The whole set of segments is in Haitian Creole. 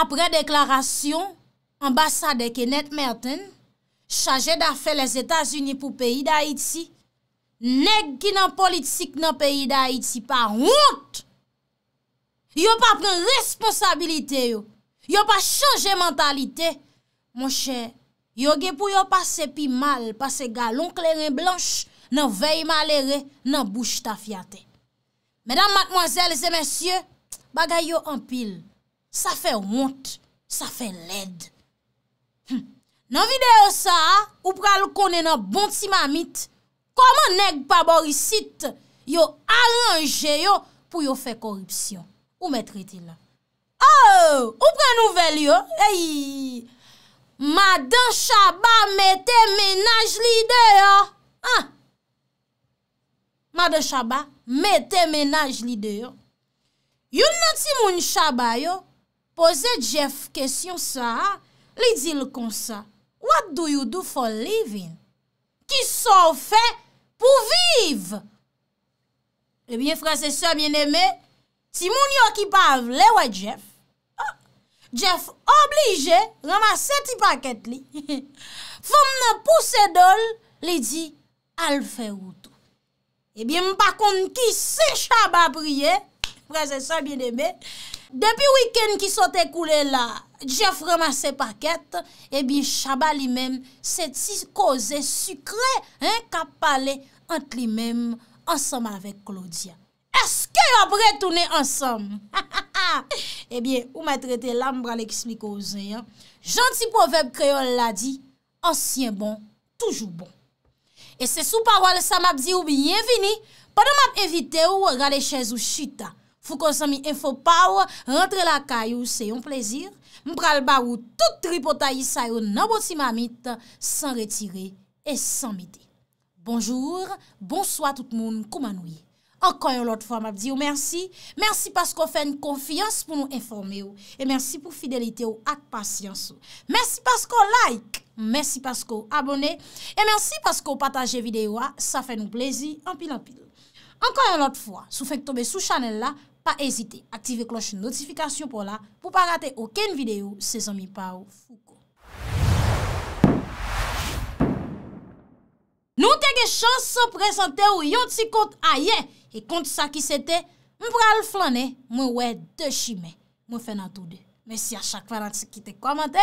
apre deklarasyon, ambasade ke net merten, chaje da fe les Etats-Unis pou peyi da Iti, neg ki nan politik nan peyi da Iti pa route. Yo pa pren responsabilite yo. Yo pa chanje mentalite. Mon chè, yo ge pou yo pase pi mal, pase galon kleren blanche nan vey malere nan bouche ta fiaten. Medan matmozèlze mensyè, bagay yo anpil. Sa fè wont, sa fè led. Hm. Nan videyo sa, ou pral konen an bont si mamit, koman neg paborisit yo aranje yo pou yo fè korupsyon? Ou metre ti la? Oh, ou pral nouvel yo? Mada Shaba mette menaj li de yo. Mada Shaba mette menaj li de yo. Yon nan ti moun Shaba yo, Poze Jeff kesyon sa, li di l kon sa, What do you do for living? Ki son fe pou vive? Ebyen eh frasesor mwen eme, Si moun yo ki pa avle wa Jeff, ah, Jeff oblije ramase ti paket li. Fom nan puse dol, li di alfe woutou. Ebyen eh mwen pakon ki se chaba priye, Frasesor mwen eme, Depi wiken ki sote koule la, Jeff remase paket, ebi eh chaba li menm se ti koze sukre, en ka pale ant li menm ansam avek Claudia. Eske yo apre tounen ansam? Ha ha ha! Ebi, ou bon, bon. ma trete lambra le kismi koze, janti poveb kreol la di, ansyen bon, toujou bon. E se sou parwal sa map di ou biyevini, padou map evite ou wale chen zou chita. Fou konsan mi enfo pa ou, rentre la kay ou, se yon plezir. Mpral ba ou, tout tripotayi say ou nan boti mamit, san retire et san mide. Bonjour, bonsoit tout moun koumanoui. Ankon yon lot fwa mabdi ou mersi. Mersi pasko fè n konfiyans pou nou informe ou. E mersi pou fidelite ou ak pasyans ou. Mersi pasko like, mersi pasko abone. E mersi pasko pataje videyo a, sa fè nou plezi, anpil anpil. Ankon yon lot fwa, sou fèk tobe sou chanel la, Pwa ezite, aktive kloche notifikasyon pou la pou pa rate oken videyo se zanmi pa ou fuko. Nou te ge chan se prezante ou yon ti kont a ye. E kont sa ki se te, mbra l flane, mwen we de chime. Mwen fe nan tou de. Mwen si a chak pa lan se ki te komante,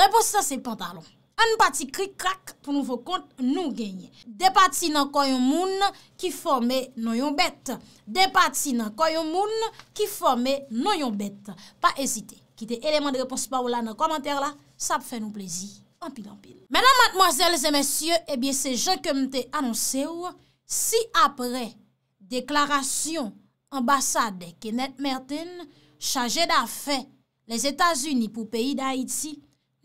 repos sa se pantalon. An pati krik krak pou nouvo kont nou genye. De pati nan koyon moun ki forme nouyon bete. De pati nan koyon moun ki forme nouyon bete. Pa ezite. Kite eleman de reponsi pa ou la nan komenter la, sa pou fè nou plezi. Ampil, ampil. Menan matmoazèl, zè mèsyè, ebyè se jè ke mte anonsè ou, si apre deklarasyon ambasade Kenneth Merton chanje da fè les Etats-Unis pou peyi da Haiti,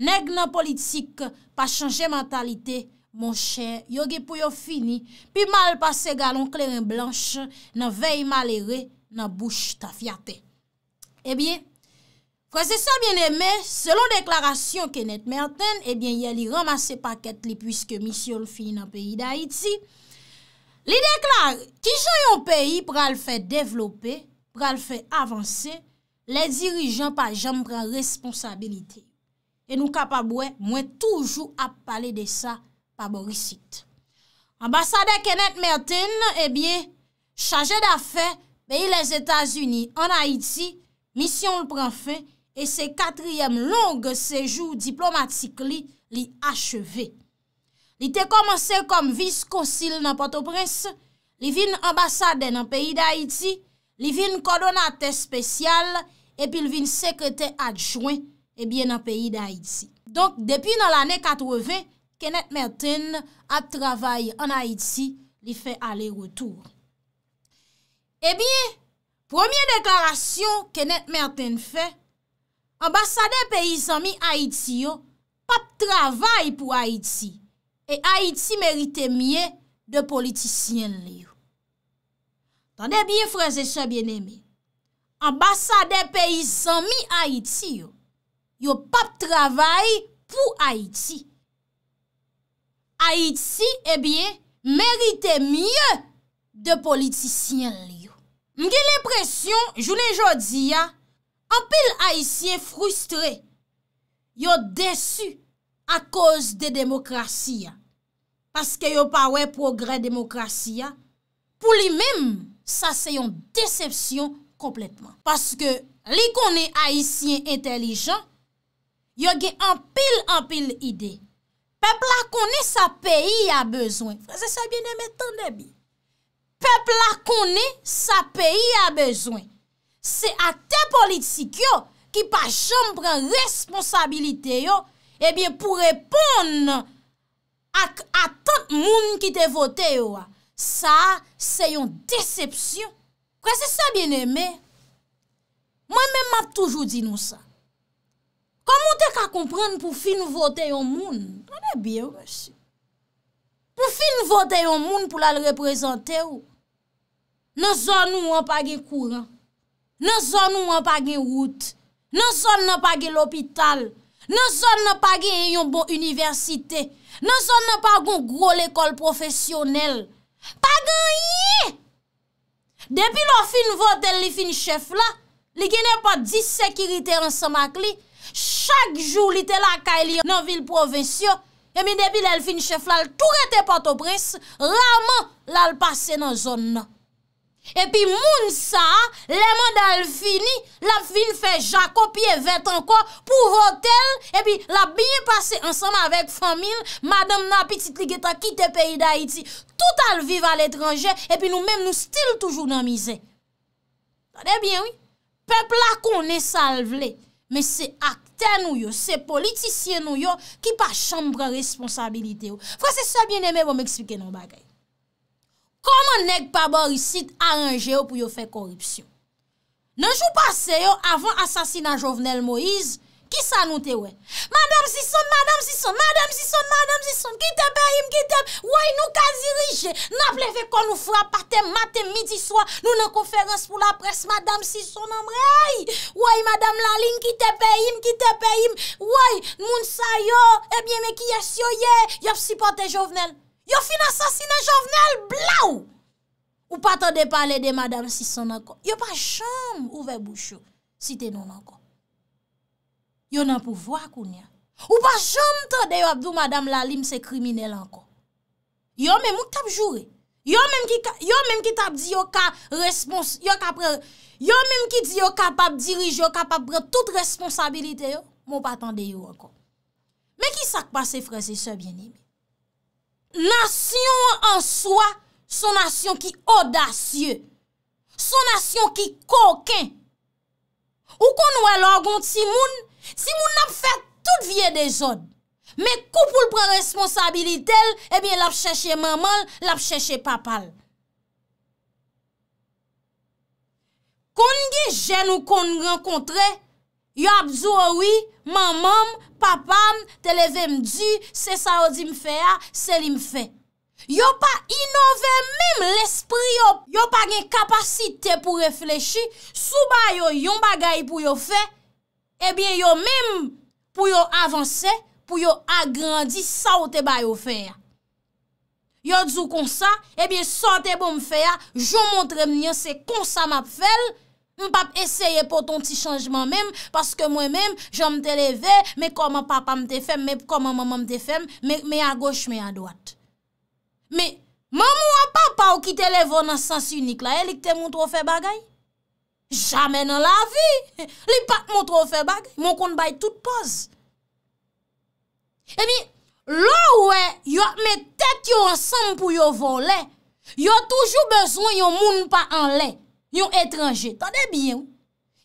Neg nan politik pa chanje mentalite, Mon chè, yoge pou yo fini, Pi mal pase galon kleren blanche, Nan vey mal ere, nan bouche ta fiate. Ebyen, eh kwa se sa bien eme, Selon deklarasyon Kenneth Merton, Ebyen, eh yeli ramase paket li, Piske misyon fini nan peyi da iti, Li deklar, ki jayon peyi, Pra l fè devlopè, pra l fè avansè, Le dirijan pa jem pran responsabilite. e nou kapabwe mwen toujou ap pale de sa paborisit. Ambasade Kenneth Merton, e eh bie, chaje da fe peyi les Etats-Unis an Haiti, misyon l pran fe, e se katriyem long sejou diplomatik li li acheve. Li te komanse kom vis konsil nan Port-au-Prince, li vin ambasade nan peyi d'Haïti, li vin kodonate spesyal, epi li vin sekrete adjouen e bie nan peyi de Haïti. Donk, depi nan l'anè 80, Kenneth Merton ap travay an Haïti li fè alè retour. E bie, promye deklarasyon Kenneth Merton fè, ambasade peyi zami Haïti yo, pap travay pou Haïti, e Haïti merite miye de politisyen li yo. Dan de bie frèze chè bien eme, ambasade peyi zami Haïti yo, yo pap travay pou Haiti. Haiti, ebyen, eh merite mye de politisyen liyo. Mge l'impresyon, jounen jodi ya, apil Haitien frustre, yo desu a koz de demokrasi ya. Paske yo pawe progre demokrasi ya, pou li men, sa seyon decepsyon kompletman. Paske li konen Haitien intelijan, yo gen anpil anpil ide. Pepl a kone sa peyi a bezwen. Kwa se se bieneme tan debi. Pepl a kone sa peyi a bezwen. Se ak te politik yo, ki pa chanm pren responsabilite yo, ebyen pou repon ak atan moun ki te vote yo. Sa, se yon decepsyon. Kwa se se bieneme, mwen menman toujou di nou sa. A moun te ka komprenn pou fin vote yon moun. Anè biye wè chè. Pou fin vote yon moun pou lal reprezentè ou. Nè zon nou an page kouran. Nè zon nou an page wout. Nè zon nou an page l'opital. Nè zon nou an page yon bon universite. Nè zon nou an page yon gro l'ekol profesyonel. Page yi! Depi lò fin vote li fin chef la, li genè pa di sekirite an samak li, chak jou li te la ka e li nan vil provensyon, e mi debi lèl fin chèf lal tou re te patopres, laman lal pase nan zon nan. E pi moun sa, lèman lal fini, lal fin fe jako pi e vet anko pou hotel, e pi lal bin pase ansan anvek famil, madam nan pitit ligeta kite peyi da iti, tout lal vive al etranje, e pi nou men nou stil toujou nan mizè. Debi, pepla konè salvele, men se akten nou yo, se politisyen nou yo, ki pa chanm br responsabilite yo. Fransese sa bien eme, vou m'eksplike nou bagay. Koman nek pa borisit aranje yo pou yo fe korupsyon? Nanjou pase yo, avan asasina Jovenel Moïse, Ki sa nou te wè? Madame Sison, Madame Sison, Madame Sison, Madame Sison, ki te pe yim, ki te pe yim, wèy nou ka dirije, nou pleve kon nou fwa patem, matem, midi, swa, nou nan konferans pou la pres, Madame Sison nan mwèy, wèy Madame Laligne, ki te pe yim, ki te pe yim, wèy, moun sa yo, ebyen me ki yes yo ye, yop si pote jovenel, yop fina sasine jovenel, blaou, ou paten de pale de Madame Sison nan kon, yop pa chanm ouve bouchou, si te nou nan kon, yo nan pouvo akoun ya. Ou pa jom tade yo Abdou Madame Lalim se kriminel anko. Yo men mou tap jure. Yo men mou tap di yo ka respons... Yo men mou ki di yo kapab dirij yo kapab bre tout responsabilite yo, mou pa tande yo anko. Men ki sak pa se frese se bien ime. Nasyon an soa, sonasyon ki odasyon. Sonasyon ki koken. Ou kon wè lor gonti moun, Si moun ap fè tout vie de zon, me koupoul pren responsabilitel, ebyen eh l ap chèche maman, l ap chèche papal. Kon gen jen ou kon renkontre, yo ap zou oh oui, mamam, papam, te leve mdi, se sa odi mfè ya, se li mfè. Yo pa inove mèm l espri yo, yo pa gen kapasite pou reflechi, souba yo yon bagay pou yo fè, Ebyen eh yo mèm pou yo avanse, pou yo agrandi, sa ou te bayo fè ya. Yo dzou kon sa, ebyen eh sa te bom fè ya, jom montre mènyan se kon sa map fèl, m pap eseye pou ton ti chanjman mèm, paske mwen mèm, jom te leve, mè koman papa mte fèm, mè koman mama mte fèm, mè a goch mè a doat. Mè, mèm ou a papa ou ki te leve nan sens unik la, elik te montre ou fè bagay? Jamè nan la vi. Li pat moun trofe bag, moun koun bay tout poz. Emi, lò wè, yon mè tèt yon ansan pou yon volè. Yon toujou bezoun yon moun pa an lè. Yon etranjè. Tade bi yon.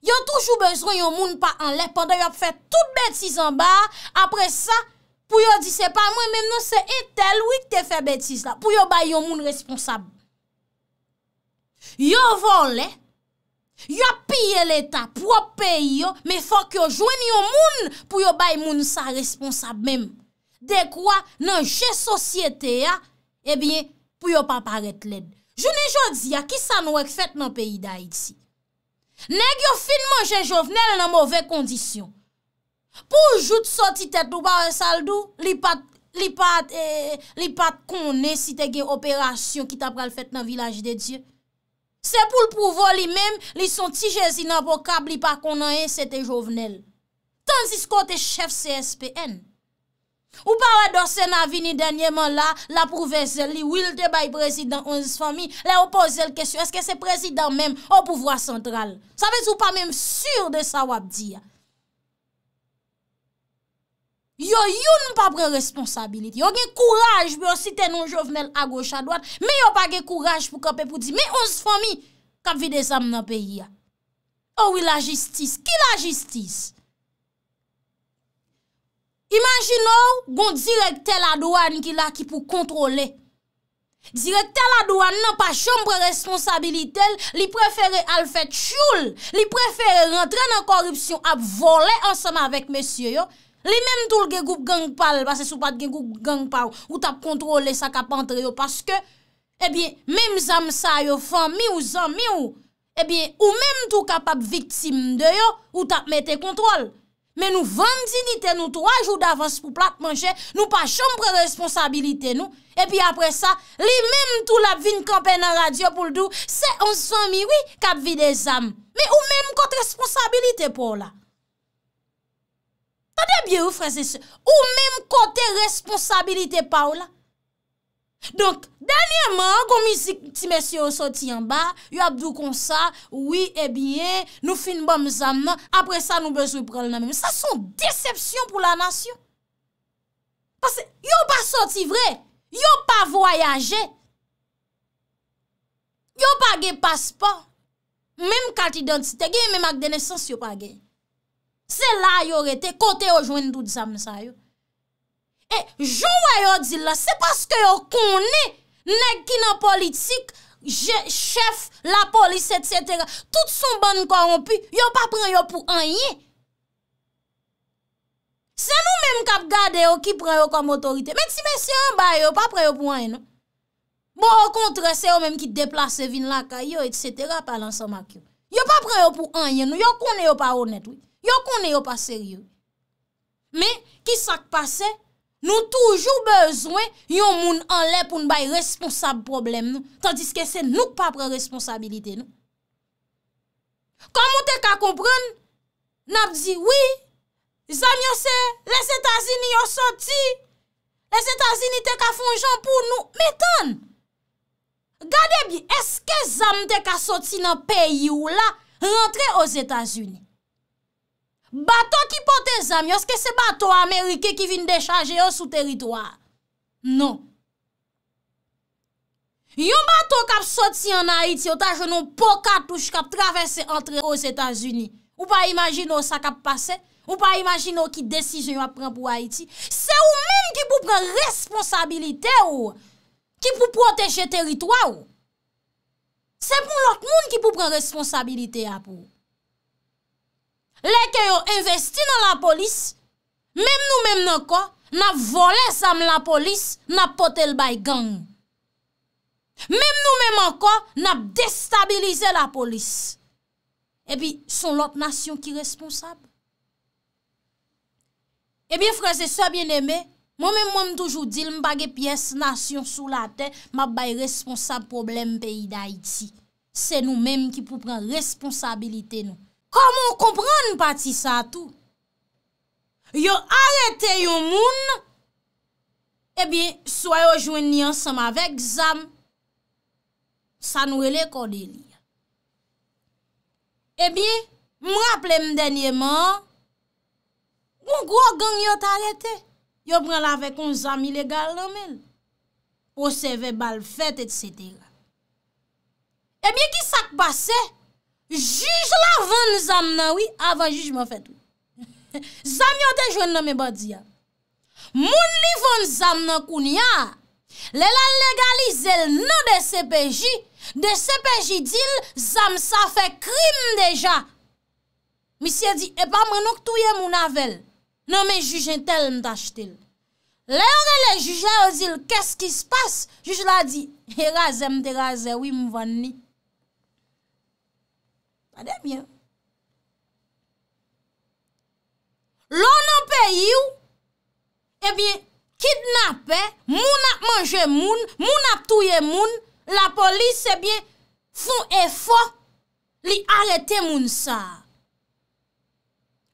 Yon toujou bezoun yon moun pa an lè. Pendè yon fè tout bètiz an ba. Apre sa, pou yon di se pa mwen. Mè mè mè mè se etel wè k te fè bètiz la. Pou yon bay yon moun responsab. Yon volè. Yo apiye leta pou ap peyi yo, me fok yo jwen yo moun pou yo bay moun sa responsab mem. Dekwa nan che sosyete ya, ebyen eh pou yo paparet led. Jounen jodi ya, ki sa nou ek fet nan peyi da iti? Neg yo finman jen jovnel nan mouve kondisyon. Pou jout soti tet nou ba wensal do, li pat konen eh, si te gen operasyon ki ta pral fet nan vilaj de dje? Se pou l pouvo li men, li son tijez inapokab li pa konan e, se te jovenel. Tansis kote chef CSPN. Ou pa wadorsen avini denyeman la, la pouve zel li, wil te bay prezident 11 fami, le opo zel kesyo, eske se prezident men o pouvo a sentral. Sa vez ou pa menm sur de sa wap diya. Yo, yo nou pa pre responsabilite. Yo gen kouraj pou yon siten nou jovenel a goch a doat. Me yo pa gen kouraj pou kapè pou di. Me 11 fami kap vide sam nan peyi ya. Oh Ouwi la jistis. Ki la jistis? Imagin nou, gon direk tel a doan ki la ki pou kontrole. Direk tel a doan nan pa chan pre responsabilite. Li preferè al fè tchoul. Li preferè rentren nan korupsyon ap vole ansama avèk mesye yo. Li mèm tou lge goup geng pal, basè sou pat geng goup geng pal, ou tap kontrole sa kap antre yo, paske, e eh bie, mèm zanm sa yo fan mi ou zanm mi ou, e eh bie, ou mèm tou kap ap viktim de yo, ou tap mette kontrole. Mè nou vandinite nou, 3 jou d'avans pou plat manje, nou pa chompre responsabilite nou, e eh bie apre sa, li mèm tou la vin kampen an radio pou l'dou, se an zanmi wè kap vide zanm, mè ou mèm kot responsabilite pou la. Tade biye ou freze se, ou mem kote responsabilite pa ou la. Donk, denye man, kon mi zik ti mesye ou soti yon ba, yo abdou konsa, oui e biye, nou fin bom zanman, apre sa nou bezwe pral nanmen. Sa son decepsyon pou la nasyon. Pase, yo pa soti vre, yo pa voyaje. Yo pa ge paspo, mem kat identite, gen men ak denesans yo pa genye. Se la yo rete, kote yo jwen nou disa mensa yo. E, joun wè yo di la, se paske yo konè, neg ki nan politik, chef, la polis, etc. Tout son ban korompi, yo pa pren yo pou anye. Se nou menm kap gade yo ki pren yo kom otorite, men ti men se yon baye, yo pa pren yo pou anye nou. Bon, yo kontre, se yo menm ki deplase vin laka yo, etc. palan sa mak yo. Yo pa pren yo pou anye nou, yo konè yo pa onet wè. yo konen yo pa seryo. Me, ki sak pase, nou toujou bezwen yon moun anle pou n bay responsab problem nou, tandis ke se nou pa pre responsabilite nou. Kamo te ka kompran, nap di, oui, zan yo se, les Etats-Unis yo soti, les Etats-Unis te ka fonjan pou nou, metan, gade bi, eske zan te ka soti nan peyi ou la, rentre os Etats-Unis. Bato ki pote zami, oske se bato Amerike ki vin dechaje yo sou teritwa. Non. Yon bato kap soti an Haiti, yo ta jenon poka touche kap travese entre yo Zetazuni. Ou pa imagino sa kap pase, ou pa imagino ki desijon yo ap pran pou Haiti. Se ou men ki pou pran responsabilite yo, ki pou proteje teritwa yo. Se pou lot moun ki pou pran responsabilite yo ap ou. Lè ke yo investi nan la polis, mèm nou mèm nan ko, nan volè sam la polis, nan potèl bay gang. Mèm nou mèm anko, nan destabilize la polis. E pi, son lòt nasyon ki responsab. E pi, fransè, so bien emè, mèm mèm mèm toujou dil, m bagè piès nasyon sou la tè, m ap bay responsab problem peyi d'Haïti. Se nou mèm ki pou pran responsabilite nou. komon kompran pati sa tou. Yo arete eh yo moun, ebi, swa yo jwen ni ansam avek zam, sanwele kode li. Ebi, mwaple mdenye man, gwo gwo gen yot arete, yo pran avek on zam ilegal lomen, poseve bal fet et setera. Ebi, eh ki sak base, Juj la ven zam nan wi, avan juj mwen fet ou. Zam yon te jwen nan me badia. Moun li ven zam nan koun ya, le la legalize l nan de sepeji, de sepeji dil, zam sa fe krim deja. Misye di, epa mwen ok touye moun avel, nan me juj entel mwen tach tel. Le yon re le juje yo dil, kes ki sepas, juj la di, erazem de raze wi mwen ven ni. Adèm yè. Lò nan pe yè ou, ebyè, eh kidnapè, moun ap manje moun, moun ap touye moun, la polis ebyè, eh fon e fò, li arète moun sa.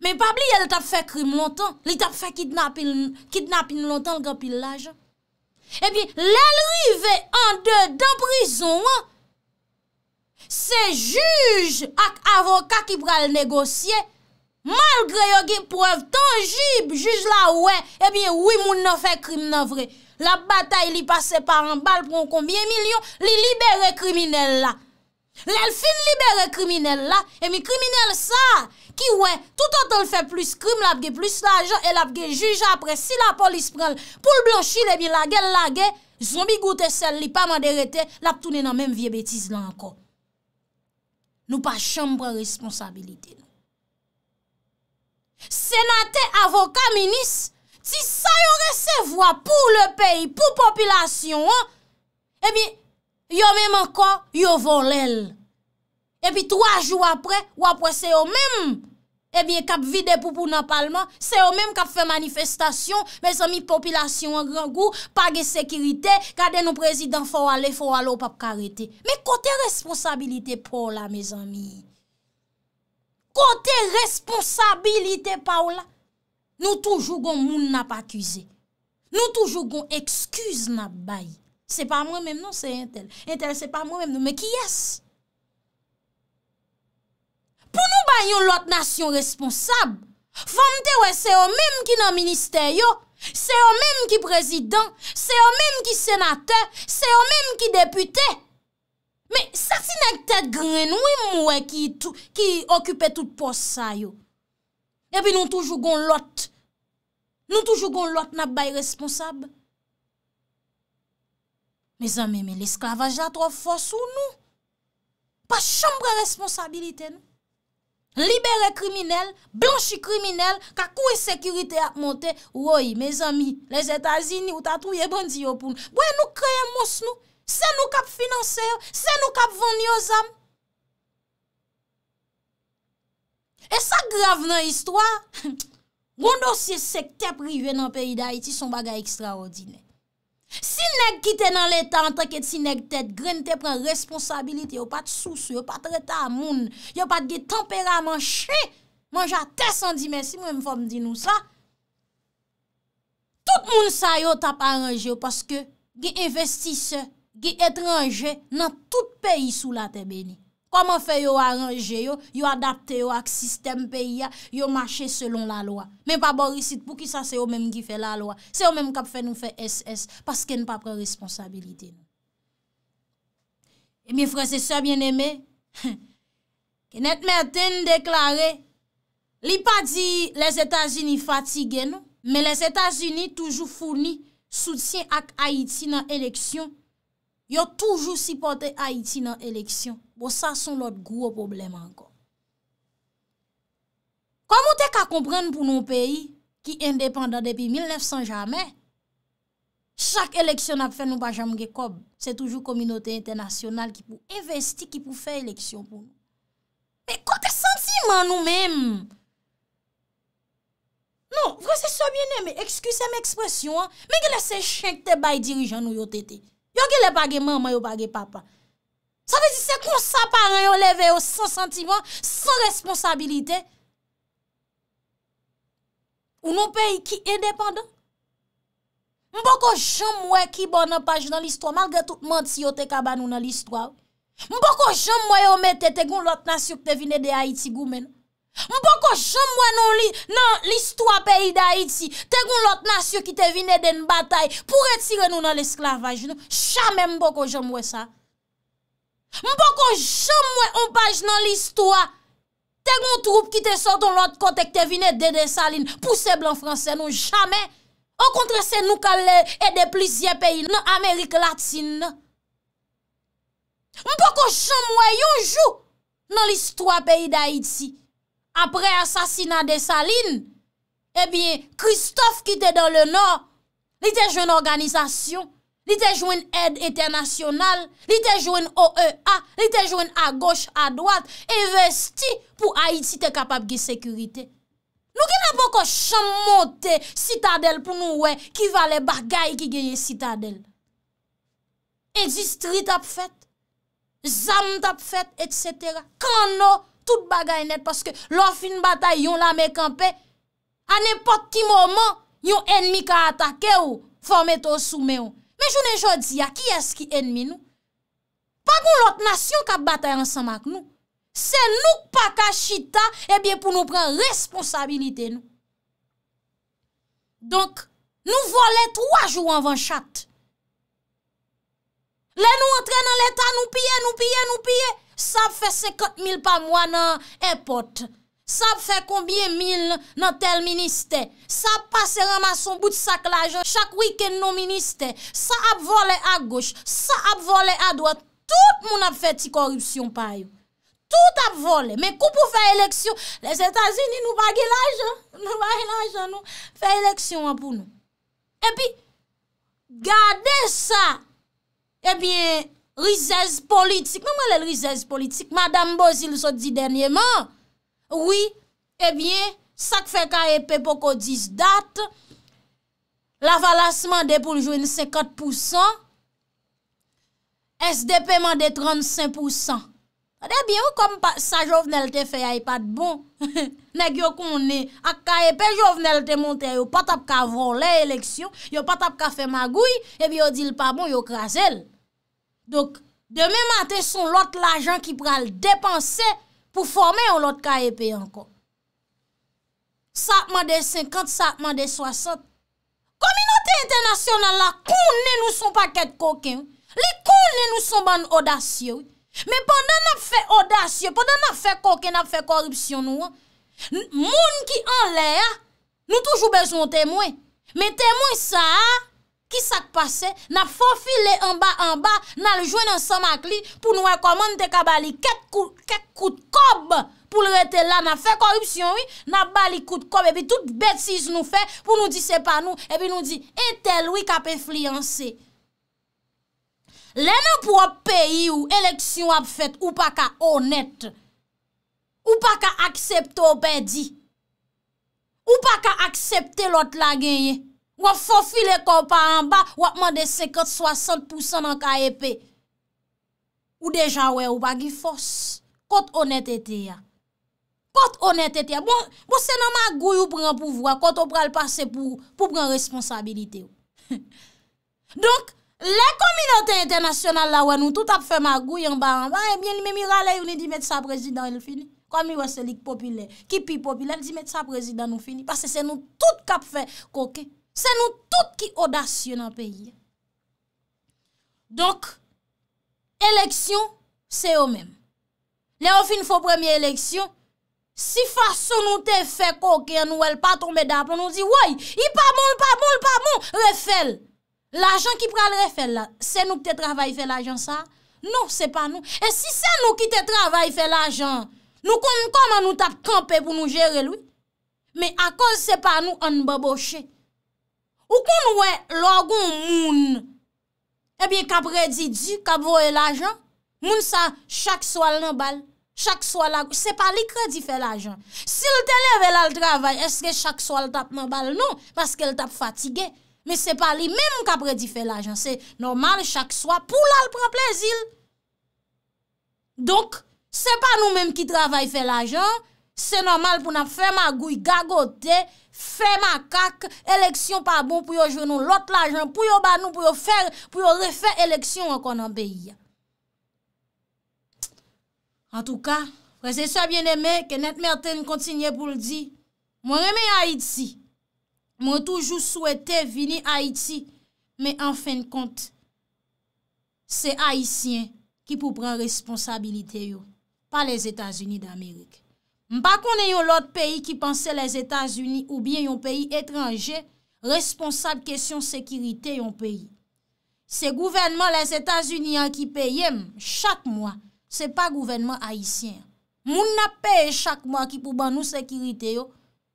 Mè pabli yè lè tap fè krim lontan, li tap fè kidnapin lontan lga pil laj. Ebyè, eh lè lri vè an dè dan prizon an, Se juj ak avoka ki pral negosye, malgre yo gen prev tangib, juj la we, ebyen eh wimoun nan fe krim nan vre. La batay li pase par an bal pron konbyen milyon, li libere kriminella. Lèl fin libere kriminella, e eh mi kriminelle sa, ki we, tout an ton le fe plus krim, la apge plus la ajan, e la apge juj apre. Si la polis pral pou l'blanchi, le mi eh lage lage, zonbi goute sel li pa man derete, la ap toune nan menm vie betiz lan anko. Nou pa chanm bre responsabilite. Senate, avoka, minis, si sa yon resevwa pou le peyi, pou popilasyon, ebi, yon menman kon, yon volel. Ebi, 3 jou apre, wapwese yon menm, Ebyen eh kap vide poupou nan palman, se yo menm kap fe manifestasyon, menz anmi, populasyon an gran gou, page sekirite, kade nou prezidant fwa wale fwa wale ou pap karete. Men kote responsabilite pa wla, menz anmi. Kote responsabilite pa wla. Nou toujougon moun nan pa akuse. Nou toujougon ekskuse nan bay. Se pa mwen menm nan, se entel. Entel se pa mwen menm nan, men ki yas. pou nou bay yon lot nasyon responsab, famte we se o mem ki nan minister yo, se o mem ki prezident, se o mem ki senate, se o mem ki depute, me sa si nek te gren, we mwe ki okupe tout pos sa yo, e pi nou toujougon lot, nou toujougon lot na bay responsab, me zanme me l'esklavaj la trof fos ou nou, pa chambre responsabilite nou, Libere kriminelle, blanche kriminelle, kakou e sekirite ap monte, ou oye, me zami, le zetazi ni ou tatou ye bandi yo pou nou. Bwe nou kreye mous nou, se nou kap finanseyo, se nou kap vanyo zam. E sa grav nan istwa, gondosye sekte priye nan peri da iti son bagay ekstraordinet. Si neg ki te nan leta an taket si neg tet, gren te pran responsabilite, yo pat sou sou, yo pat reta amoun, yo pat ge tempera manche, manja tes an di men, si mwen fom di nou sa, tout moun sa yo tap an range yo paske ge investise, ge etrange nan tout peyi sou la te beni. Koman fe yo aranje yo, yo adapte yo ak sistem peya, yo mache selon la loa. Men pa borisit pou ki sa se yo menm ki fe la loa. Se yo menm kap fe nou fe SS, paske n pa pre responsabilite nou. E mi frasesor bieneme, ke net merte n deklare, li pa di les Etats-Unis fatigè nou, men les Etats-Unis toujou founi soutien ak Haiti nan eleksyon, yo toujou sipote Haiti nan eleksyon. Bo sa son lot gwo problem ankon. Komon te ka kompren pou nou peyi ki independant depi 1900 jamè, chak eleksyon ap fè nou pa jamge kob, se toujou kominote internasyonal ki pou investi, ki pou fè eleksyon pou nou. Pe kote sentiman nou menm. Non, vre se sobyenè, me ekskusem ekspresyon an, me gwen se chek te bay dirijan nou yo tete. Yo ge le page mama yo page papa. Sa vezi se kon sa paran yo leve yo san sentiman, san responsabilite. Ou nou peyi ki e depanda. Mbo ko jom we ki bonan page nan listwa malge tout manti yo te kabanou nan listwa. Mbo ko jom we yo metete goun lot nasyok te vine de Haiti gou mena. Mpoko jomwe nou li nan listwa peyi da iti Tegoun lot nasyo ki te vine den batay Pou retire nou nan esklavaj Chame mpoko jomwe sa Mpoko jomwe an page nan listwa Tegoun troupe ki te sorton lot kote Ki te vine den salin Pouse blan franse nou chame An kontre se nou kalè E de plizye peyi nan Amerik latin Mpoko jomwe yon jou Nan listwa peyi da iti apre asasina de Saline, eh e bin Christophe ki te dan le nor, li te jwen organizasyon, li te jwen ed eternasyonal, li te jwen OEA, li te jwen a goch, a doat, e vesti pou Haiti te kapab ge sekurite. Nou gen apoko chanmote sitadel pou nou we, ki vale bagay ki geye sitadel. Edistri tap fet, zam tap fet, etc. Kan nou, Tout bagay net paske lo fin batay yon la me kampe An epot ki moman yon enmi ka atake ou Forme to soume ou Me jounen jodi ya ki eski enmi nou Pa goun lot nasyon ka batay ansama ak nou Se nou pa ka chita Ebyen eh pou nou pren responsabilite nou Donk nou vo le 3 jou anvan chat Le nou entre nan leta nou piye nou piye nou piye Sa ap fe sekat mil pa mwa nan epote. Sa ap fe kombye mil nan tel minister. Sa non ap pase ramason bout saklaj chak wiken nan minister. Sa ap vole a goch. Sa ap vole a doat. Tout moun ap fe ti korupsyon pa yo. Tout ap vole. Men kou pou fe eleksyon. Les Etats-Unis nou bagay laj. Nou bagay laj anou. Fe eleksyon an pou nou. E pi, gade sa, e eh biye, Rizez politik, mè mè lè l rizez politik. Madame Bozil sou di denyèman. Oui, e bie, sak fe ka epè poko diz dat. La valas mè de pou l jouen 54%. Sdp mè de 35%. E bie ou kom sa jovnel te fe aipat bon. Nèk yo konè ak ka epè jovnel te monte yo patap ka vron lè eleksyon. Yo patap ka fe magouy, e bie yo dil pa bon yo krasel. Donk, demè matè son lot l'ajan ki pral depanse pou formè yon lot KEP yon kon. Sa apman de 50, sa apman de 60. Komunate internasyonan la, koun nen nou son pa ket koken. Li koun nen nou son ban odasyon. Men pandan ap fe odasyon, pandan ap fe koken, ap fe korupsyon nou. Moun ki an lè, nou toujou bezon temwen. Men temwen sa a. ki sak pase, na fonfile en ba en ba, nan le jwen nan san mak li, pou nou rekomande te ka bali ket kout kob, pou le rete la na fe korupsyon, na bali kout kob, ebi tout betis nou fe, pou nou di se pa nou, ebi nou di etel wik ap efliyansi. Le nan pou ap peyi ou, eleksyon ap fet, ou pa ka onet, ou pa ka aksepto opedi, ou pa ka aksepte lot la genye, Wap fofi le kopa an ba, wap mande 50-60% nan ka epi. Ou deja wè, ou bagi fos. Kot onet ete ya. Kot onet ete ya. Bon, bo se nan magou yo pran pouvwa, kot ou pran l'passe pou pran responsabilite yo. Donk, le kominante internasyonal la wè nou tout ap fè magou yon ba an ba, ebyen li mè mi rale yon li di met sa prezidant yon fini. Komi wè se lik popile, ki pi popile, li di met sa prezidant yon fini. Pase se nou tout kap fè. Koke. Se nou tout ki odasyon an peyi. Donk, eleksyon se yo menm. Le ofi nou fò premier eleksyon, si fason nou te fè kokè, nou el pa tomè dap, nou di woy, ipa moun, ipa moun, ipa moun, refèl. L'ajan ki pral refèl la, se nou ki te travay fè l'ajan sa? Non, se pa nou. E si se nou ki te travay fè l'ajan, nou konman nou tap kampè pou nou jere lwi? Me akol se pa nou an babo chè. Ou kon wè logon moun, ebyen kap redi di, kap vo e la jan, moun sa chak swal nan bal, chak swal la, se pa li kredi fe la jan. Si l tenevel al travay, eske chak swal tap nan bal, nan, paske l tap fatige, me se pa li, men moun kap redi fe la jan, se normal chak swal, pou l al pran plezil. Donk, se pa nou menm ki travay fe la jan, se normal pou nan fe magouy gagote, se, Fè makak, eleksyon pa bon pou yo je nou lot la jan, pou yo ban nou, pou yo refè eleksyon an kon an beya. An tou ka, prese sa bien eme, ke net merte n kontinye pou l di, mwen reme Haiti, mwen toujou souwete vini Haiti, men an fen kont, se Haitien ki pou pran responsabilite yo, pa les Etats-Unis d'Amerik. Mpa kon e yon lot peyi ki panse les Etats-Unis ou bien yon peyi etranje responsable kesyon sekirite yon peyi. Se gouvenman les Etats-Unis an ki peye m, chak mwa, se pa gouvenman Haitien. Moun na peye chak mwa ki pou ban nou sekirite yo,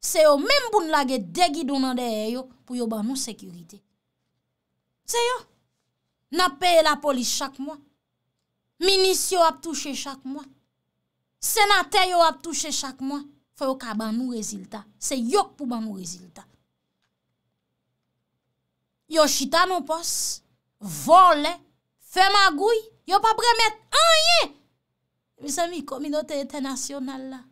se yo menm bun lage degi donan deye yo pou yo ban nou sekirite. Se yo, na peye la polis chak mwa, minis yo ap touche chak mwa. Senatè yo ap touche chak mwen, fè yo ka ban mou reziltan. Se yok pou ban mou reziltan. Yo chita nou pos, vole, fè magouy, yo pa bremet anye. Mise mi kominote ete nasyonal la.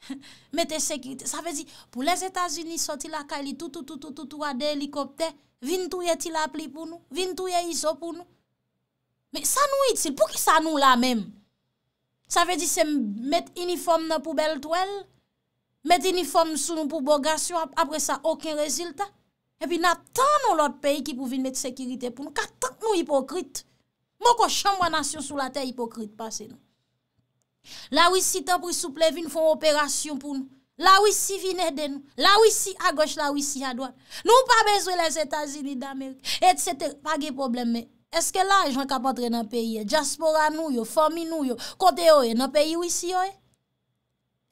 Mete sekritè. Sa fezi pou les Etasunis soti la kali toutoutoutoutou ade helikopter, vintouye ti la pli pou nou, vintouye iso pou nou. Me sanou iti, pou ki sanou la menm? Sa ve di se met uniform nan pou bel toel, met uniform sou nou pou bogasyon, apre sa okin rezultat. E pi natan nou lout peyi ki pou vin met sekirite pou nou, katak nou hipokrite. Mou ko chan mwa nasyon sou la te hipokrite pase nou. La wisi tan pri souple vin fon operasyon pou nou. La wisi vin eden nou. La wisi a goch, la wisi a doan. Nou pa bezwe les Etats-Unis d'Amerik, et sete, pa ge probleme men. Eske la yon e kapotre nan peyi e? Djaspora nou yo, formi nou yo, kote yo e, nan peyi wisi yo e?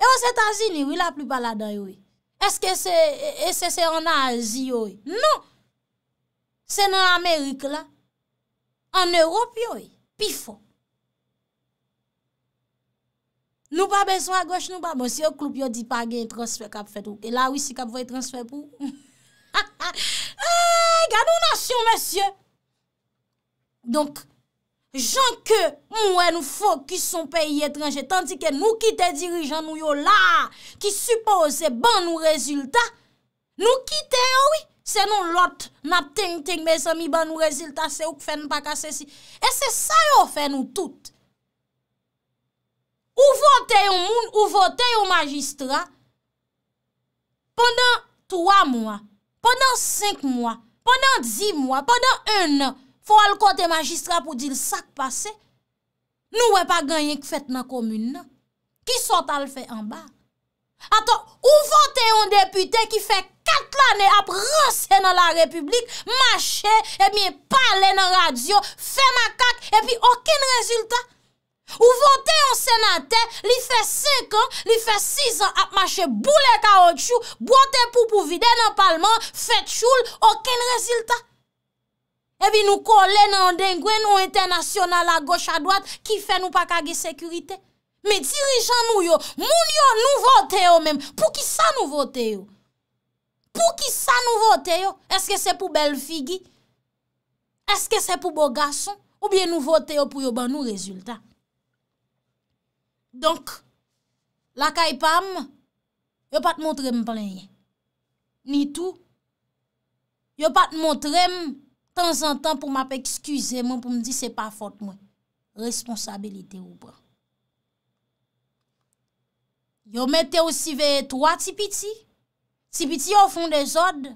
E o se tanzi li, wila plu pala dan yo e? Eske se, e se se anan anzi yo e? Non! Se nan Amerike la, an Europe yo e, pifo. Nou pa beson a goch nou pa, monsi yo kloup yo di page yon transfer kap fet ou. E la wisi kap voy transfer pou? Ah, Gado nasyon monsi yo! Donk, jan ke mwen ou fok kis son peyi etranje, tandike nou kite dirijan nou yo la, ki suppose ban nou rezultat, nou kite yo, se nou lot, na tenk tenk me sa mi ban nou rezultat, se ou kfen pa kase si. E se sa yo fè nou tout. Ou vote yo moun, ou vote yo magistra, pondan 3 mwa, pondan 5 mwa, pondan 10 mwa, pondan 1 mwa, fwa l kote magistra pou di l sak pase, nou wè pa ganyen k fèt nan komune nan, ki sot al fè an ba. Aton, ou vote yon depute ki fè kat l anè ap rase nan la republik, mache, e mi pale nan radyo, fè makak, e pi oken rezultat. Ou vote yon senate, li fè sek an, li fè siz an ap mache boule ka odchou, bote pou pou vide nan palman, fèt choul, oken rezultat. Ebi nou kon lè nan den gwen nou international a goch a dwat, ki fè nou pa kage sekurite? Me dirijan nou yo, moun yo nou vote yo mèm, pou ki sa nou vote yo? Pou ki sa nou vote yo? Eske se pou bel figi? Eske se pou bo gason? Ou biye nou vote yo pou yo ban nou rezultat? Donk, la kaypam, yo pat moutre m planye. Ni tou, yo pat moutre m tan zan tan pou m ap ekskuse, moun pou m di se pa fote mwen, responsabilite ou pran. Yon mète ou siveye twa tipiti, tipiti ou foun de zod,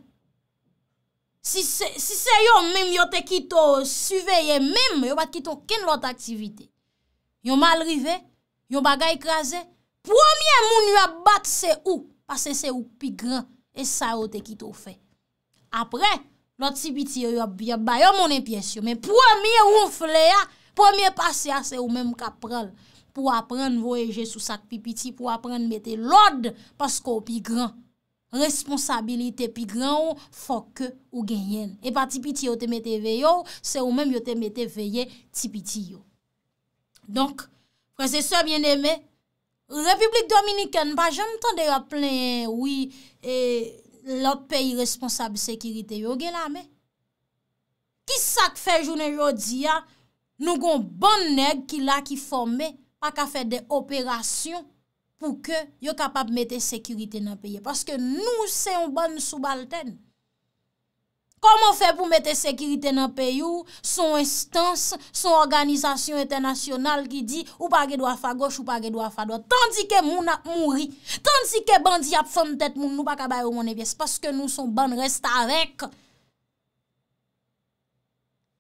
si se yon mèm yon te kito suveye mèm, yon bat kito ken lot aktivite. Yon malrive, yon bagay ekraze, pwamye moun yon bat se ou, pa se se ou pi gran, e sa yon te kito fè. Aprè, La tipiti yo yo bayan mounen piens yo. Men pwemye ouf le ya. Pwemye pase ya se ou menm kapral. Pwapren vweje sou sak pipiti. Pwapren mette lod. Pasko pi gran. Responsabilite pi gran ou. Fok ou genyen. E pa tipiti yo te mette veyo. Se ou menm yo te mette veye tipiti yo. Donk. Prese so mwen eme. Republik Dominiken pa jenm tende yo plen. Ouye. lot peyi responsable sekirite yo gen la me. Kisa k fe jounen jodi ya, nou kon bon neg ki la ki fome, pa ka fe de operasyon, pou ke yo kapap mette sekirite nan peye. Paske nou se yon bon sou baltene. Koman fe pou mette sekirite nan peyo, son instance, son organizasyon etenasyonal ki di ou pa ge do a fa goch ou pa ge do a fa do. Tandike moun ap mouri, tandike bandi ap fon tet moun nou pa kabaye ou moun evyes, paske nou son ban resta avek.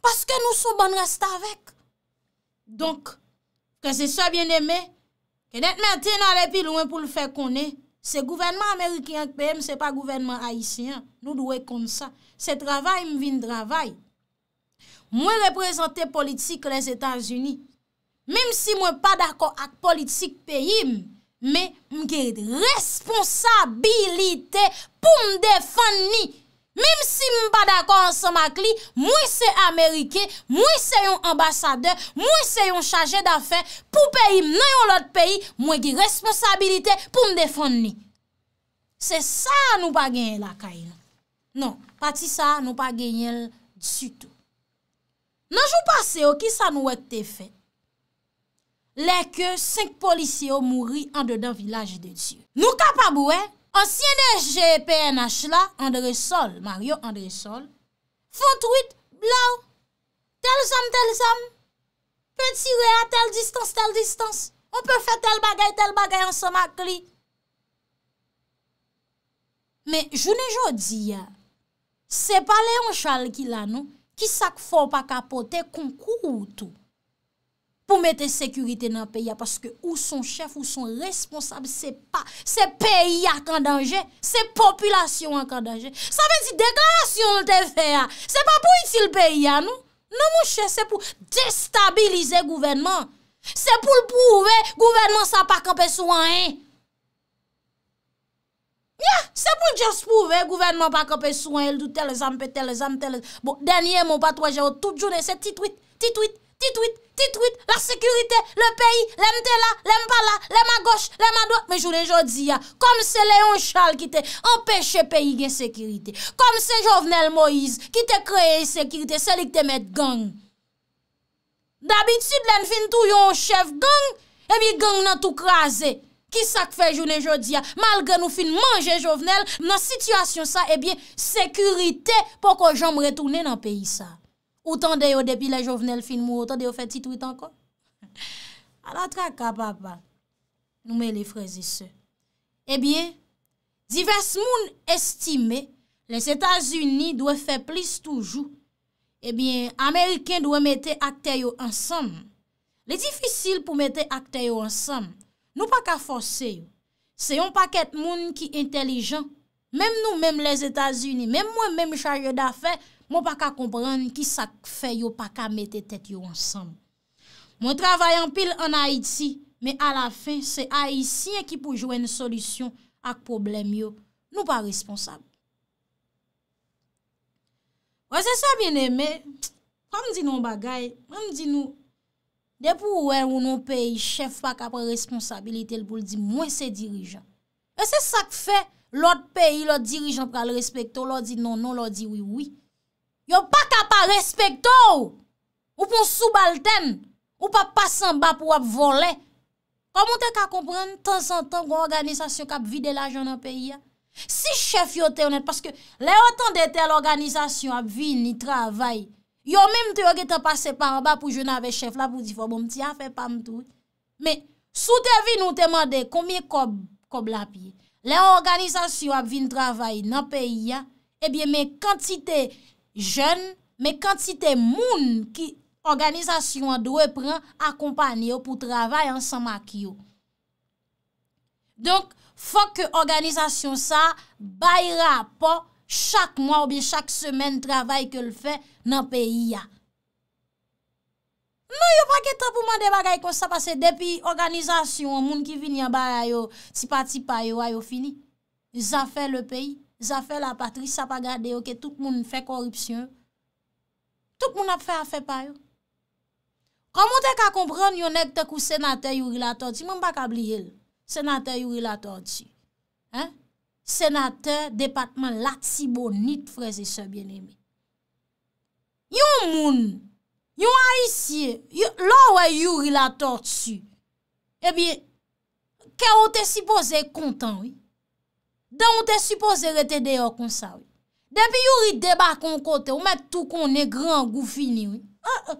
Paske nou son ban resta avek. Donk, ke se so bien eme, ke net menti nan repi loun pou l fe konen. Se gouvenman Amerikyan k peye m, se pa gouvenman Haitian. Nou dwe kon sa. Se travay m vin travay. Mwen reprezenter politik le Etan-Unis. Mem si mwen pa dako ak politik peye m, me m gerit responsabilite pou m defan ni... Mem si m pa dako an sa mak li, mwen se Amerike, mwen se yon ambasade, mwen se yon chaje da fe pou peyi m nan yon lot peyi, mwen ki responsabilite pou m defon ni. Se sa nou pa genye la kaye. Non, pati sa nou pa genye l disyoutou. Nanjou pase yo ki sa nou wet te fe, le ke 5 polisye yo mouri an de dan vilaje de Diyo. Nou kapabou e? Ansyen de GPNH la, André Sol, Mario André Sol, fote wite, blaou, tel zam, tel zam, pe ti re a tel distan, tel distan, on pe fe tel bagay, tel bagay, anso mak li. Me, jounen jodi ya, se pale an chal ki la nou, ki sak fote pa kapote, kon kou ou tou. pou mette sekurite nan peya paske ou son chef, ou son responsable se pa, se peya kan danje se populasyon kan danje sa vezi deklarasyon lte feya se pa pou iti l peya nou nan mou chef, se pou destabilize gouvenman se pou l pouve, gouvenman sa pa kape souan se pou l just pouve gouvenman pa kape souan l do tel zanpe, tel zanpe bon, denye mou patwa je ou tout joun se titwit, titwit Titwit, titwit, la sekurite, le peyi, lèm te la, lèm pa la, lèm a goche, lèm a doye. Men jounen jodi ya, kom se Leon Charles ki te empèche peyi gen sekurite. Kom se Jovenel Moïse ki te kreye sekurite, seli ki te met gang. Dabitid lèm fin tou yon chef gang, ebi gang nan tou krasè. Ki sak fe jounen jodi ya, mal gen ou fin manje Jovenel, nan situasyon sa, ebi eh sekurite. Po ko jom retounen nan peyi sa. Outan deyo depi la jovenel fin mou, outan deyo fe titwit ankon. Ala tra ka, papa, nou me li frezi se. Ebyen, eh divers moun estime, les Etats-Unis dwe fe plis toujou. Ebyen, eh Ameriken dwe mette akteyo ansam. Le difisil pou mette akteyo ansam, nou pa ka foseyo. Seyon pa ket moun ki entelijan. Mem nou, mem les Etats-Unis, mem mwen, mem charyo da fey, mwen pa ka kompren ki sak fe yo pa ka mette tet yo ansam. Mwen travayan pil an Haiti, men ala fe se Haiti e ki pou jwene solisyon ak problem yo, nou pa responsable. Wè se sa bin eme, kwa m di nou bagay, kwa m di nou, de pou wè ou nou peyi, chef pa ka pre responsabilite l pou l di mwen se dirijan. Wè e se sak fe, l ot peyi, l ot dirijan pra l respekto, l or di nou, nou l or di wii wii. yo pa kapa respekto ou, ou pou sou balten, ou pa pasan ba pou ap vole. Koman te ka kompren tan san tan kwa organizasyon kap vide la joun an peyi ya? Si chef yo te onet, paske le otan de tel organizasyon ap vide ni travay, yo menm te yo ge te pase pa an ba pou joun ave chef la pou di fo bon ti afe pa mtout. Me, sou te vi nou te mande, koumye kob la piye? Le organizasyon ap vide travay nan peyi ya, ebyen men kantite yon jen, me kantite moun ki organizasyon an do e pran akompany yo pou travay ansan mak yo. Donk, fok ke organizasyon sa bayra pa chak mwa ou bi chak semen travay ke l fe nan peyi ya. Non yo pa ketan pou mande bagay kon sa pase depi organizasyon moun ki vini an bay yo ti pati pay yo, ay yo fini. Zan fe le peyi. Zafè la patris, sa pa gade yo ke tout moun fè korupsyon. Tout moun ap fè a fè payo. Koman te ka kompran yon ek te kou senatè yorilator ti? Mwen baka bli yel. Senatè yorilator ti. Senatè depatman lat si bonit freze se bien eme. Yon moun, yon a isye, lo wè yorilator ti. Ebi, eh ke o te si boze kontan wè. Dan ou te suppose rete deyo kon sa ou. Depi yu ri debak kon kote, ou met tou kon ne gran gou fini ou. Ah, ah.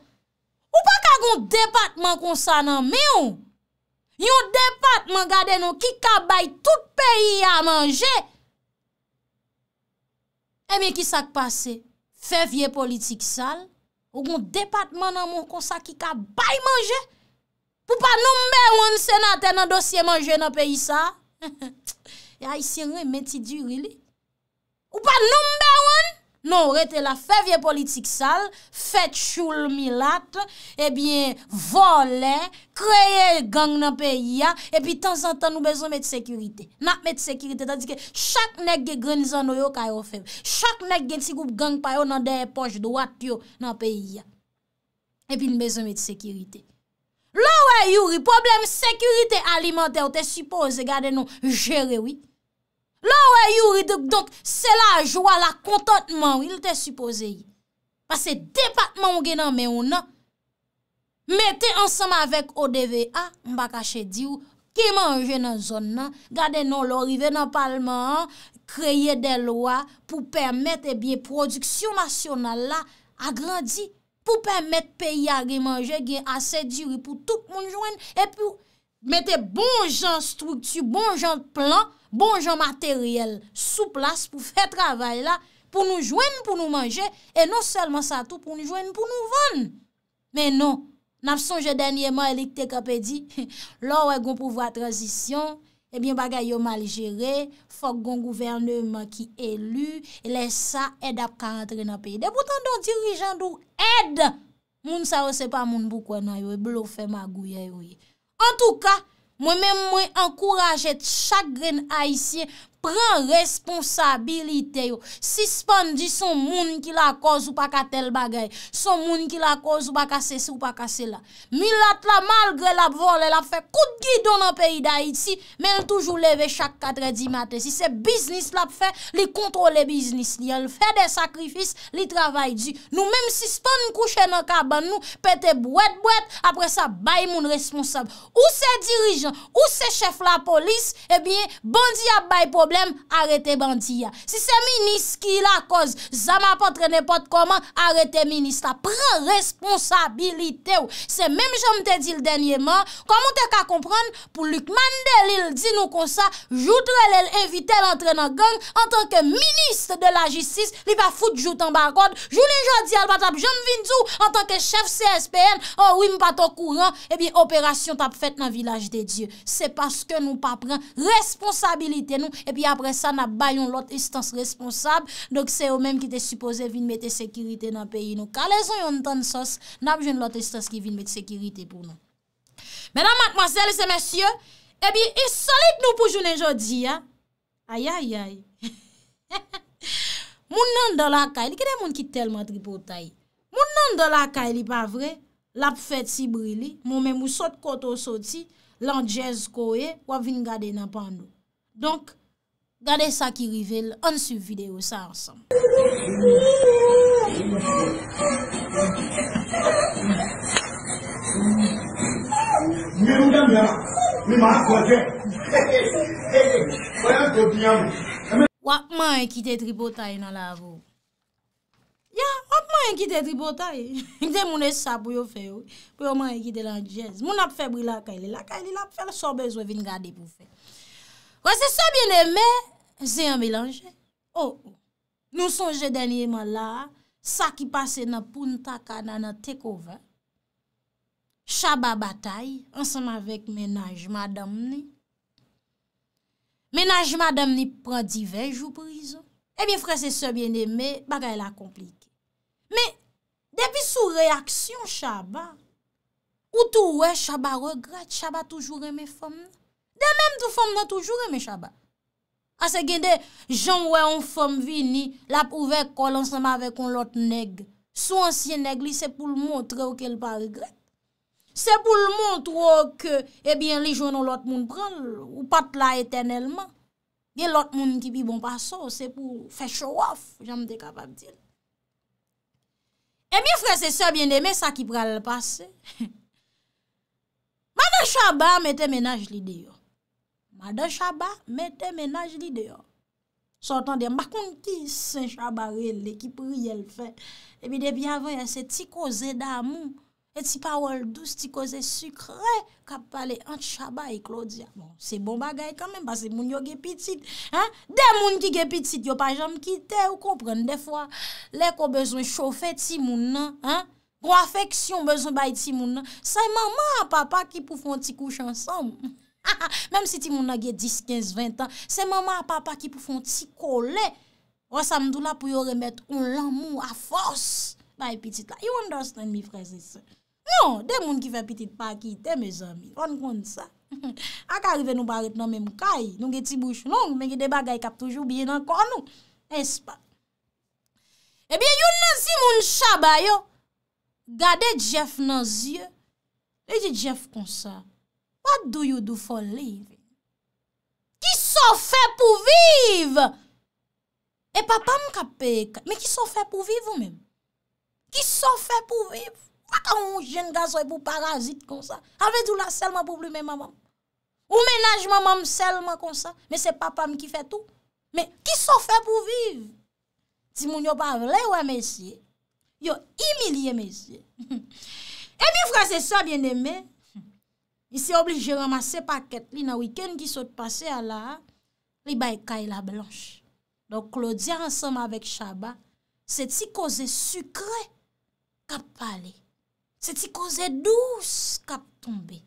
Ou pa ka goun debatman kon sa nan mè ou. Yon debatman gade nou ki ka bay tout peyi a manje. E mè ki sak pase fevye politik sal. Ou goun debatman nan moun kon sa ki ka bay manje. Ou pa nou mè ou an senate nan dosye manje nan peyi sa. E mè ki sak pase fevye politik sal. Ya, isi anwe metidu, really? Ou pa number one? Non, rete la fevye politik sal, fet choul milat, ebyen, eh vole, kreye gang nan peyi ya, ebyen, tan zan tan nou bezon met sekurite. Nak met sekurite, tadike, chak nek gen grenizan no yo kaya fevye. Chak nek gen si koup gang pa yo nan deye poj do wat yo nan peyi ya. Ebyen, bezon met sekurite. La we yuri, problem sekurite alimentè, ou te suppose gade nou jere wik. Lò wè yu ridouk, donk se la jwa la kontantman wè, il te suppose yi. Pase depatman wè genan mè ou nan, mette ansama vek O.D.V.A, mbakache diw, ki manje nan zon nan, gade non lò non. non, rive nan palman an, kreye de lwa, pou permette biye produksyon nasyonal la, agrandi, pou permette peyi a remanje gen ase diwi, pou tout moun jwen, e pou mette bon jan struktu, bon jan plan, Bonjon materyel, souplas pou fè travay la, pou nou jwen pou nou manje, e non selman sa tou pou nou jwen pou nou ven. Menon, napson je denye man elikte kapè di, lò wè goun pou vwa transisyon, e eh bin bagay yo mal jere, fok goun gouvernement ki elu, e lè sa edap ka rentre nan peyde. Boutan don dirijan doun, ed! Moun sa wè se pa moun boukwa nan yo, e blo fè magou ya yo. En tou ka, Mwen mwen mwen an kourajet chak gren a isye... Pren responsabilite yo. Si spon di son moun ki la koz ou pa ka tel bagay. Son moun ki la koz ou pa ka se se ou pa ka se la. Milat la malgre la vol, el a fe kout gi donan peyi da iti, men l toujou leve chak katredi mate. Si se biznis la fe, li kontrole biznis li. El fe de sakrifis, li travay di. Nou menm si spon kouche nan kaban nou, pete bwet bwet, apre sa bay moun responsable. Ou se dirijan, ou se chef la polis, e eh bie bandi ap bay poub, arrete bandiya. Si se minis ki la koz, zama potre nepot koman, arrete minis. Ta pren responsabilite ou. Se menm jom te di l denye man, koman te ka kompran pou Lukman Delil di nou konsa, joutre l el evite l entre nan gang an tanke minis de la jistis li pa foute joutan bar kod. Jouni jodi al batap jom vindou an tanke chef CSPN, an oh wim batok kouran, ebi eh operasyon tap fete nan vilaj de Diyo. Se paske nou pa pren responsabilite nou, ebi eh apre sa nan bay yon lot istans responsab dok se yo menm ki te supose vin mette sekirite nan peyi nou. Kale zon yon tan sos, nan ap joun lot istans ki vin mette sekirite pou nou. Menan matmazel se mesye, ebi, e solit nou pou joun enjodi ya. Ayayay. Moun nan do la kay li, kede moun ki telman tripotay? Moun nan do la kay li pa vre, lap fet si brili, moun menm ou sot koto soti, lan jez kowe, wav vin gade na pandou. Donk, Gade sa ki rivel, an su videyo sa ansan. Wap man ekite tribo tay nan lavo. Ya, wap man ekite tribo tay. Mwen te moun e sa pou yo fe yo. Pou yo man ekite lan jez. Moun ap fe brila akay li. Akay li nap fe la sobez we vin gade pou fe. Kwa se sobele mè, Zè yon mélange. Ou, nou son jè denye man la, sa ki pase nan pun takan nan nan tekovan. Chaba batay, ansan avèk menajman damni. Menajman damni pran di vej ou prizo. Ebyen eh frese sebyen eme, bagay la komplike. Me, depi sou reaksyon Chaba, ou tou wè Chaba regret, Chaba toujou reme fòmne. De mèm tou fòmne toujou reme Chaba. Ase gen de jan wè an fòm vi ni la pou vè kol ansèm avè kon lòt neg. Sou ansè neg li se pou l'montre ou ke l'pa regrette. Se pou l'montre ou ke ebyen eh li jounon lòt moun pral ou pat la etenèlman. Gen lòt moun ki pi bon pasò, se pou fè chowaf, jan mde kapap dire. Ebyen fwè se sè bjen de mè sa ki pral pasè. Manè chabam etè menaj li diyo. A de chaba, mette menaj li deyo. Sotan de makon ki sen chaba rele ki priye l fe. Ebi debi avon yon se ti koze damou. E ti pa wol douz, ti koze sukre. Kap pale ant chaba e klo diyamon. Se bon bagay kamen, base moun yo gepitit. De moun ki gepitit, yo pa jam kite ou kompren. Defwa, le kon bezon chofet ti moun nan. Kon afeksyon bezon bay ti moun nan. Se maman a papa ki pou fon ti kouch ansom. Ha ha, mèm si ti moun a ge 10, 15, 20 an, se maman a papa ki pou foun ti kole, wa samdou la pou yo remet un lamou a fos. Baye pitit la, you understand mi frese se. Non, de moun ki fe pitit pa ki, de me zami, on kon sa. A ka rive nou baret nan mèm kaye, nou ge ti bouch nong, menge de bagay kap toujou biye nan kon nou. En se pa. E biye yon nazi moun chaba yo, gade jef nan zye, e di jef kon sa. What do you do for living? Ki so fè pou viv? E papam ka pek? Me ki so fè pou viv ou men? Ki so fè pou viv? Faka moun jengas wè pou parazit kon sa? Avedou la selman pou plume mamam? Ou menaj mamam selman kon sa? Me se papam ki fè tou? Me ki so fè pou viv? Si moun yo pavle wè mesye, yo imilye mesye. E pi fwa se so bienemè, I se oblige ramase paket li nan wiken ki sot pase ala li baykaye la blanche. Don klo di ansem avèk chaba, se ti koze sukre kap pale, se ti koze douz kap tombe.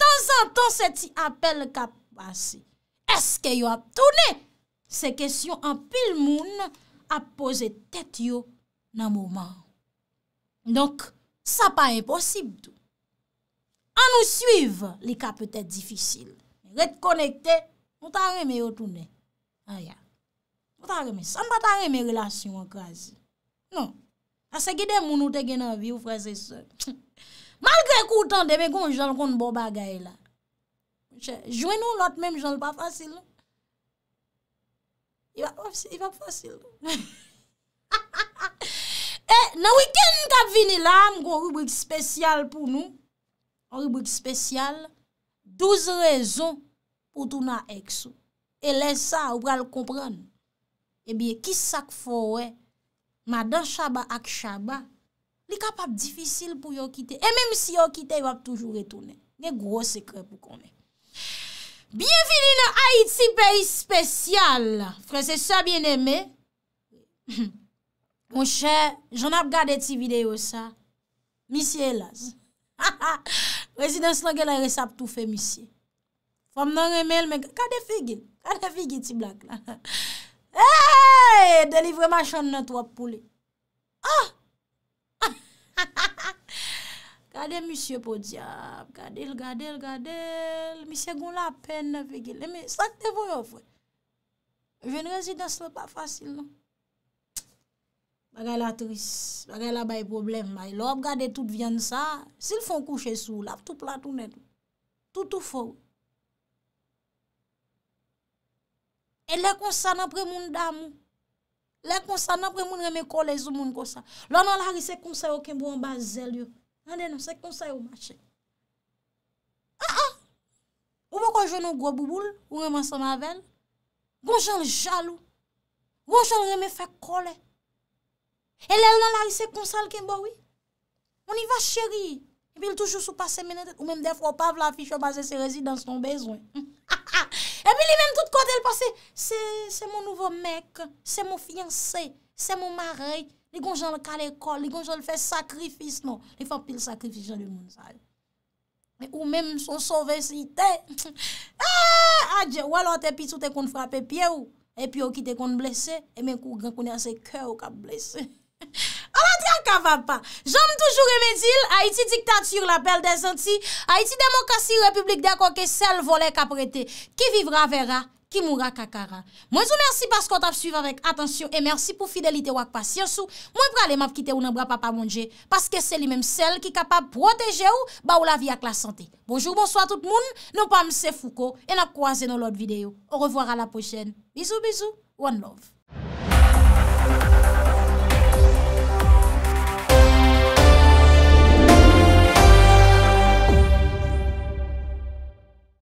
Tan zan ton se ti apel kap pase. Eske yo ap tone se kesyon anpil moun ap pose tet yo nan mouman. Donk sa pa e posib do. An nou suiv, li ka peut ete difisil. Retkonekte, moutan reme yo toune. Aya. Ah, moutan reme. San patan reme relasyon an kwa zi. Non. Ase gede moun ou te genan vi ou frese se. Malgre koutan, deme kon, jol kon bo bagay la. Jouen nou lot menm jol pa fasil. I va fasil. Oh, I va fasil. E, nan witen nou ka vini la, mou kon rubrik spesyal pou nou. Ribouk spesyal 12 rezon pou touna ekso E lensa ou pral kompran E bie kisak fowè Madan chaba ak chaba Li kapap difisil pou yo kite E menm si yo kite Yo ap toujou retounen Ne gros sekre pou konnen Bienfini nan Haiti Peri spesyal Fransese sa bien eme Mon chè Jona ap gade ti video sa Missi Elas Ha ha ha Rezidans la gen la resap tou fe misye. Fom nan remel men, kade figil? Kade figil ti blak la? Hey! Delivre machan nan to ap poule. Oh! Kade misye pou diap? Kade l, kade l, kade l. Misye goun la pen na figil. Eme, saten pou yon fwe. Ve yon rezidans la pa fasil nan. bagay la tris, bagay la bay problem may, lo ap gade tout vyan sa, sil fon kouche sou la, tout platou netou, tout tout fow. E lè konsan apre moun damou, lè konsan apre moun reme kolez ou moun konsan, lò nan lari se konsay o kembou an bazel yo, nan denon, se konsay o machè. A a, ou mwen konjoun ou gwo bouboul, ou reme sa ma ven, mwen jen jalou, mwen jen reme fe kole, E lèl nan la y se konsal kembo, oui? Moun y va chéri. E pi l toujou sou pase menetet. Ou men defro pav la fichou base se rezidans son bezoun. E pi li men tout kote l pase. Se moun nouvo mek. Se moun fiancé. Se moun marey. Li konjol ka l'ekol. Li konjol fe sakrifismon. Li fap pil sakrifismon. Ou men son sove sitè. Ou alo te pisou te kon frape pie ou. E pi ou ki te kon blese. E men kon y a se kè ou ka blese. Ola diya kava pa Jom toujou remedil Haiti diktat sur la pelle de zanti Haiti demokrasi republik de akon ke sel vole kaprete Ki vivra vera Ki moura kakara Mwen sou mersi paskot ap suivarek Atensyon e mersi pou fidelite wak pasyansou Mwen prale map kite ou nan bra pa pa mounje Paske se li menm sel ki kapab proteje ou Ba ou la vi ak la sante Bonjou bonso a tout moun Nou pa mse fouko E na kouaze nou lot videyo Ou revoar a la pochen Bizou bizou One love